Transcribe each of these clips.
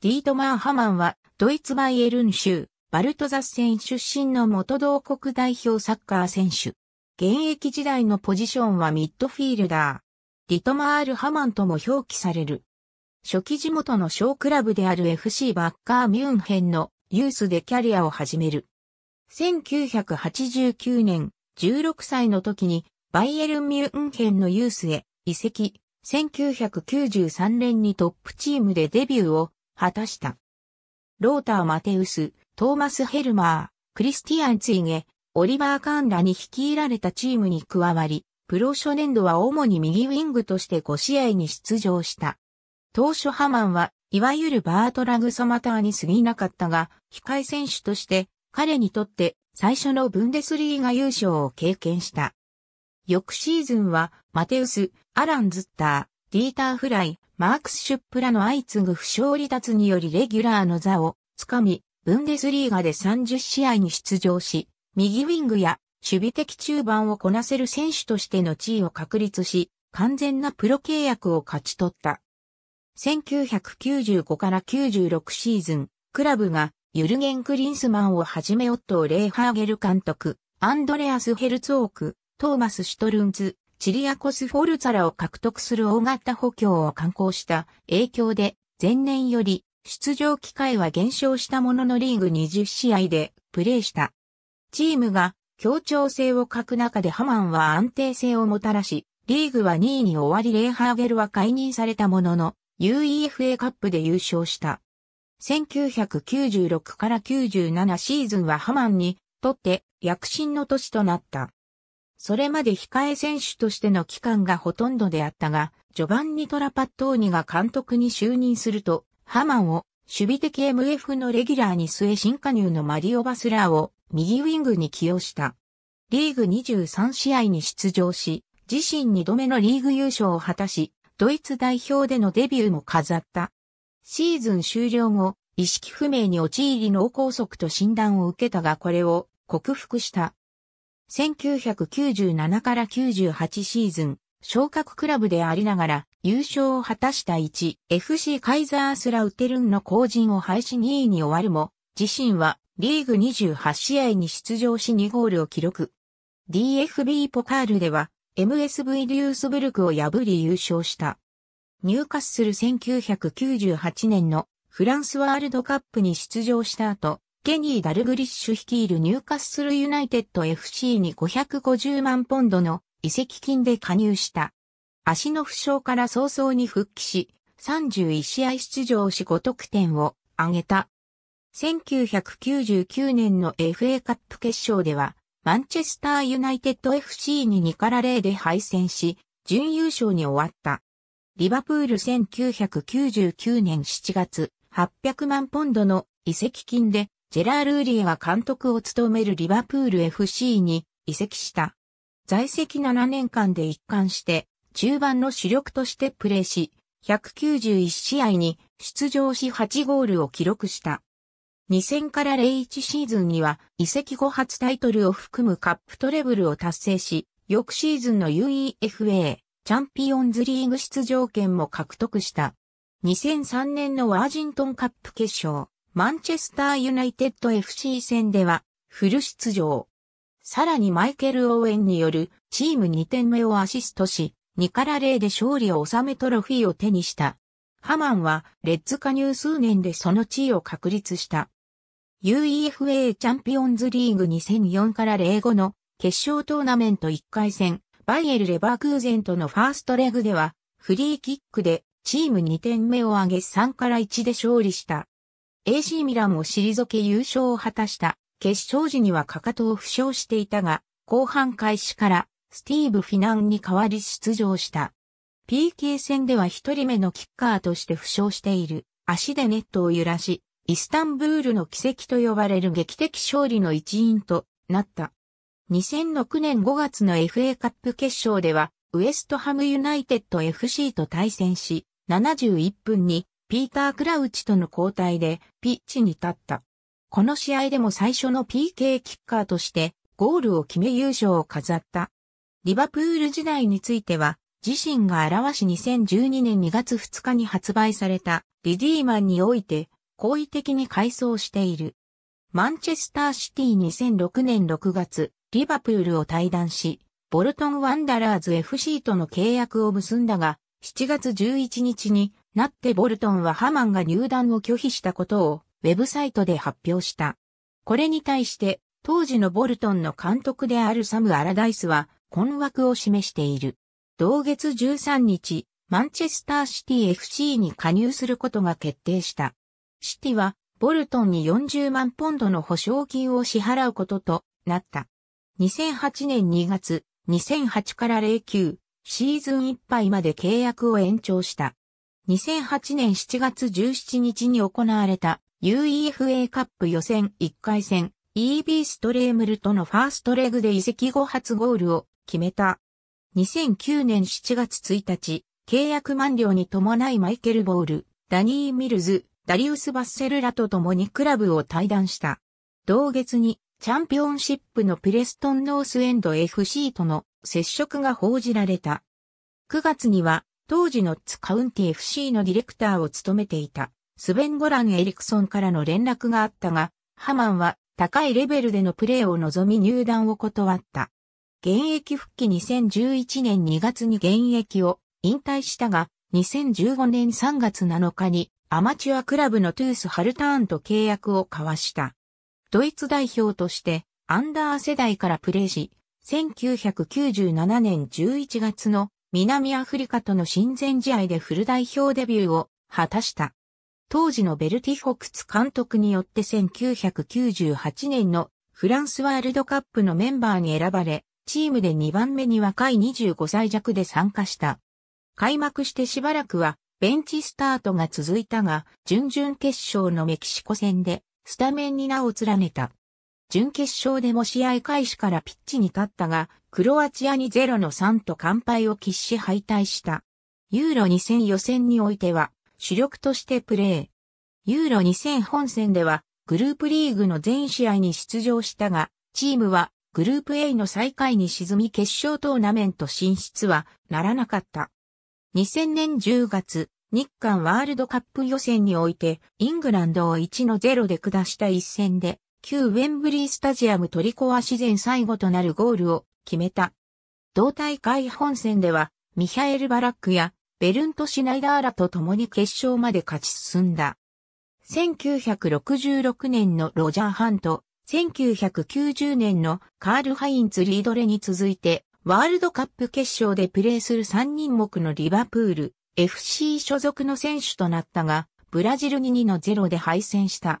ディートマー・ハマンは、ドイツバイエルン州、バルトザッセン出身の元同国代表サッカー選手。現役時代のポジションはミッドフィールダー。ディトマール・ハマンとも表記される。初期地元の小クラブである FC バッカー・ミュンヘンのユースでキャリアを始める。1989年、16歳の時にバイエルン・ミュンヘンのユースへ移籍。1993年にトップチームでデビューを果たした。ローター・マテウス、トーマス・ヘルマー、クリスティアン・ツイゲ、オリバー・カーンらに率いられたチームに加わり、プロ初年度は主に右ウィングとして5試合に出場した。当初ハマンは、いわゆるバートラグ・ソマターに過ぎなかったが、控え選手として、彼にとって最初のブンデスリーガ優勝を経験した。翌シーズンは、マテウス、アラン・ズッター、ディーター・フライ、マークス・シュップらの相次ぐ負傷離脱によりレギュラーの座をつかみ、ブンデスリーガで30試合に出場し、右ウィングや守備的中盤をこなせる選手としての地位を確立し、完全なプロ契約を勝ち取った。1995から96シーズン、クラブがユルゲン・クリンスマンをはじめオットー・レイハーゲル監督、アンドレアス・ヘルツォーク、トーマス・シュトルンズ、チリアコスフォルツァラを獲得する大型補強を観光した影響で、前年より出場機会は減少したもののリーグ20試合でプレーした。チームが協調性を欠く中でハマンは安定性をもたらし、リーグは2位に終わりレイハーゲルは解任されたものの、UEFA カップで優勝した。1996から97シーズンはハマンにとって躍進の年となった。それまで控え選手としての期間がほとんどであったが、序盤にトラパットーニが監督に就任すると、ハマンを守備的 MF のレギュラーに据え新加入のマリオ・バスラーを右ウィングに起用した。リーグ23試合に出場し、自身2度目のリーグ優勝を果たし、ドイツ代表でのデビューも飾った。シーズン終了後、意識不明に陥り脳梗塞と診断を受けたがこれを克服した。1997から98シーズン、昇格クラブでありながら優勝を果たした1、FC カイザースラウテルンの後陣を廃止2位に終わるも、自身はリーグ28試合に出場し2ゴールを記録。DFB ポカールでは MSV リュースブルクを破り優勝した。入荷する1998年のフランスワールドカップに出場した後、ケニー・ダルグリッシュ率いるニューカッスルユナイテッド FC に550万ポンドの移籍金で加入した。足の負傷から早々に復帰し、31試合出場し5得点を挙げた。1999年の FA カップ決勝では、マンチェスターユナイテッド FC に2から0で敗戦し、準優勝に終わった。リバプール1999年7月、800万ポンドの移籍金でジェラール・ーリエは監督を務めるリバプール FC に移籍した。在籍7年間で一貫して、中盤の主力としてプレーし、191試合に出場し8ゴールを記録した。2000から01シーズンには移籍後初タイトルを含むカップトレブルを達成し、翌シーズンの UEFA チャンピオンズリーグ出場権も獲得した。2003年のワージントンカップ決勝、マンチェスターユナイテッド FC 戦ではフル出場。さらにマイケル・オーエンによるチーム2点目をアシストし、2から0で勝利を収めトロフィーを手にした。ハマンはレッズ加入数年でその地位を確立した。UEFA チャンピオンズリーグ2004から05の決勝トーナメント1回戦、バイエル・レバークーゼントのファーストレグでは、フリーキックでチーム2点目を挙げ3から1で勝利した。AC ミランを退け優勝を果たした。決勝時にはかかとを負傷していたが、後半開始からスティーブ・フィナンに代わり出場した。PK 戦では一人目のキッカーとして負傷している足でネットを揺らし、イスタンブールの奇跡と呼ばれる劇的勝利の一員となった。2006年5月の FA カップ決勝では、ウエストハムユナイテッド FC と対戦し、71分にピーター・クラウチとの交代でピッチに立った。この試合でも最初の PK キッカーとしてゴールを決め優勝を飾った。リバプール時代については、自身が表し2012年2月2日に発売されたリディーマンにおいて、好意的に改装している。マンチェスターシティ2006年6月、リバプールを退団し、ボルトン・ワンダラーズ FC との契約を結んだが、7月11日になってボルトンはハマンが入団を拒否したことをウェブサイトで発表した。これに対して当時のボルトンの監督であるサム・アラダイスは困惑を示している。同月13日、マンチェスターシティ FC に加入することが決定した。シティはボルトンに40万ポンドの保証金を支払うこととなった。2008年2月、2008から09シーズンいっぱいまで契約を延長した。2008年7月17日に行われた UEFA カップ予選1回戦 EB ストレームルとのファーストレグで移籍後初ゴールを決めた。2009年7月1日、契約満了に伴いマイケル・ボール、ダニー・ミルズ、ダリウス・バッセルラと共にクラブを退団した。同月にチャンピオンシップのプレストン・ノースエンド FC との接触が報じられた。9月には当時のッツカウンティ FC のディレクターを務めていた、スベン・ゴラン・エリクソンからの連絡があったが、ハマンは高いレベルでのプレーを望み入団を断った。現役復帰2011年2月に現役を引退したが、2015年3月7日にアマチュアクラブのトゥース・ハルターンと契約を交わした。ドイツ代表としてアンダー世代からプレーし、1997年11月の南アフリカとの親善試合でフル代表デビューを果たした。当時のベルティ・ホクツ監督によって1998年のフランスワールドカップのメンバーに選ばれ、チームで2番目に若い25歳弱で参加した。開幕してしばらくはベンチスタートが続いたが、準々決勝のメキシコ戦でスタメンに名を連ねた。準決勝でも試合開始からピッチに立ったが、クロアチアに0の3と完敗を喫し敗退した。ユーロ2000予選においては、主力としてプレー。ユーロ2000本戦では、グループリーグの全試合に出場したが、チームはグループ A の最下位に沈み決勝トーナメント進出はならなかった。2000年10月、日韓ワールドカップ予選において、イングランドを1の0で下した一戦で、旧ウェンブリースタジアム取り壊し前最後となるゴールを決めた。同大会本戦では、ミハエル・バラックやベルント・シナイダーラと共に決勝まで勝ち進んだ。1966年のロジャー・ハント、1990年のカール・ハインツ・リードレに続いて、ワールドカップ決勝でプレーする3人目のリバプール、FC 所属の選手となったが、ブラジルに2の0で敗戦した。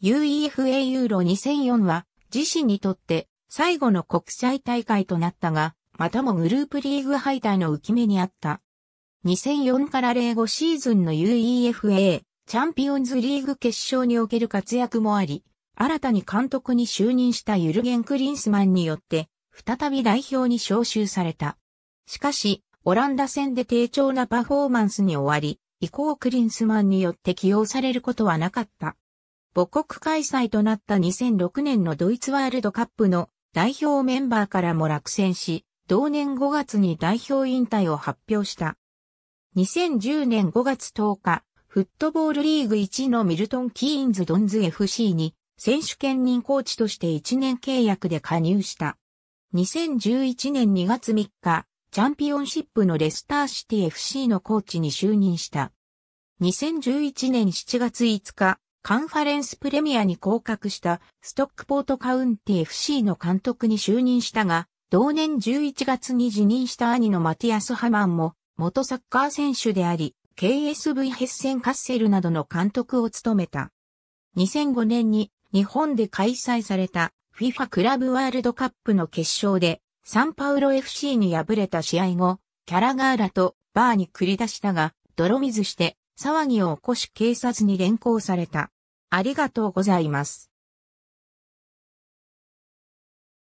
UEFA ユーロ2004は自身にとって最後の国際大会となったが、またもグループリーグ敗退の浮き目にあった。2004から05シーズンの UEFA チャンピオンズリーグ決勝における活躍もあり、新たに監督に就任したユルゲン・クリンスマンによって、再び代表に招集された。しかし、オランダ戦で低調なパフォーマンスに終わり、以降クリンスマンによって起用されることはなかった。母国開催となった2006年のドイツワールドカップの代表メンバーからも落選し、同年5月に代表引退を発表した。2010年5月10日、フットボールリーグ1のミルトン・キーンズ・ドンズ FC に選手兼任コーチとして1年契約で加入した。2011年2月3日、チャンピオンシップのレスターシティ FC のコーチに就任した。2011年7月5日、カンファレンスプレミアに降格したストックポートカウンティ FC の監督に就任したが、同年11月に辞任した兄のマティアス・ハマンも元サッカー選手であり、KSV ヘッセン・カッセルなどの監督を務めた。2005年に日本で開催された FIFA クラブワールドカップの決勝でサンパウロ FC に敗れた試合後、キャラガーラとバーに繰り出したが、泥水して騒ぎを起こし警察に連行された。ありがとうございます。